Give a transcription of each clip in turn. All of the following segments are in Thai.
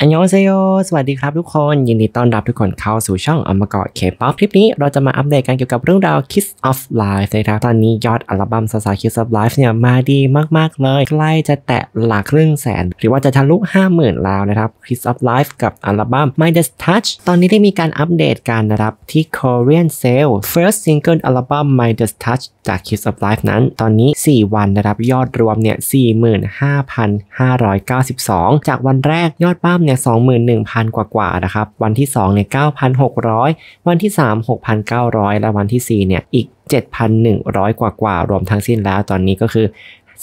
อันยองเซโยสวัสดีครับทุกคน ยินดีต้อนรับทุกคนเข้าสู่ช่องอมกะเคป๊อปคลิปนี้เราจะมาอัปเดตกันเกี่ยวกับเรื่องราว Kiss of Life นะครับตอนนี้ยอดอัลบั้มซาซาคิสออฟไลฟ์เนี่ยมาดีมากๆเลย ใกล้จะแตะหลักครึ่งแสน หรือว่าจะทะลุ 50,000แล้วนะครับ Kiss of Life กับอัลบั้ม My t h s t o u c h ตอนนี้ได้มีการอัปเดตกันนะครับที่ Korean Sale First Single อลบั้ม My t h s t o u c h จาก Kiss of Life นั้นตอนนี้ 4 วันนะครับยอดรวมเนี่ย45,592 จากวันแรกยอดบ้ามเนี่ย21,000 กว่ากว่านะครับวันที่2เนี่ย9,600 วันที่ 3 6,900 และวันที่ 4 เนี่ยอีก 7,100 กว่ากว่ารวมทั้งสิ้นแล้วตอนนี้ก็คือ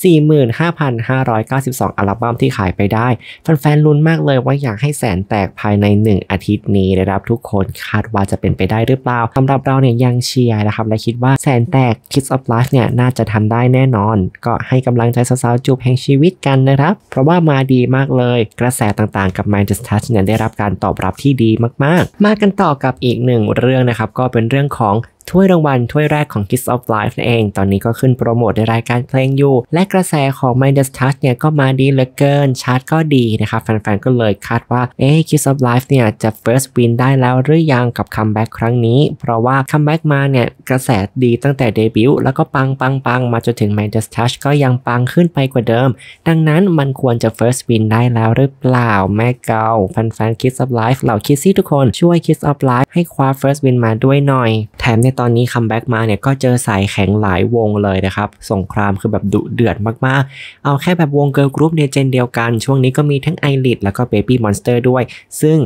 45,592 อัลบั้มที่ขายไปได้แฟนๆลุ้นมากเลยว่าอยากให้แสนแตกภายใน 1 อาทิตย์นี้นะครับทุกคนคาดว่าจะเป็นไปได้หรือเปล่าสำหรับเราเนี่ยยังเชียร์นะครับและคิดว่าแสนแตก Kids of Life เนี่ยน่าจะทำได้แน่นอน ก็ให้กำลังใจสาวๆจูบแห่งชีวิตกันนะครับ เพราะว่ามาดีมากเลยกระแสต่างๆกับ Mind Touch เนี่ยได้รับการตอบรับที่ดีมากๆ มากันต่อกับอีกหนึ่งเรื่องนะครับก็เป็นเรื่องของถ้วยรางวัลถ้วยแรกของ Kiss of Life นั่นเองตอนนี้ก็ขึ้นโปรโมทในรายการเพลงอยู่และและกระแสของ Minus Touch เนี่ยก็มาดีเหลือเกิน ชาร์ตก็ดีนะครับแฟนๆก็เลยคาดว่าเอ๊ะ Kiss of Life เนี่ยจะ first win ได้แล้วหรือยังกับคัมแบ็กครั้งนี้ เพราะว่าคัมแบ็กมาเนี่ยกระแสดีตั้งแต่เดบิวต์แล้วก็ปังปังปังมาจนถึง Minus Touch ก็ยังปังขึ้นไปกว่าเดิม ดังนั้นมันควรจะ first win ได้แล้วหรือเปล่าแม่เกา แฟนๆ Kiss of Life เหล่าคิสซี่ทุกคนช่วย Kiss of Life ให้คว้า first win มาด้วยหน่อยแถมในตอนนี้คัมแบ็กมาเนี่ยก็เจอสายแข็งหลายวงเลยนะครับสงครามคือแบบดุเดือดดมากๆ เอาแค่แบบวงเกิร์ลกรุ๊ปในเจนเดียวกัน ช่วงนี้ก็มีทั้งไอริดแล้วก็เบบี้มอนสเตอร์ด้วย ซึ่ง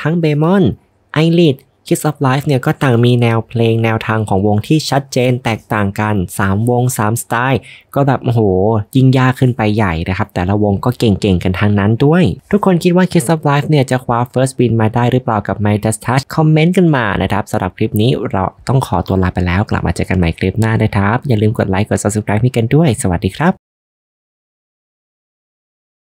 ทั้งเบมอนไอริด Kiss of Life เนี่ยก็ต่างมีแนวเพลงแนวทางของวงที่ชัดเจนแตกต่างกัน 3 วง 3 สไตล์ ก็แบบโอ้โหยิ่งยากขึ้นไปใหญ่นะครับแต่ละวงก็เก่งๆกันทางนั้นด้วย ทุกคนคิดว่า Kiss of Life เนี่ยจะคว้า First Win มาได้หรือเปล่ากับ My j u s t Touch คอมเมนต์กันมานะครับสำหรับคลิปนี้เราต้องขอตัวลาไปแล้วกลับมาเจอกันใหม่คลิปหน้านะครับ อย่าลืมกดไลค์กด Subscribe ให้กันด้วย สวัสดีครับ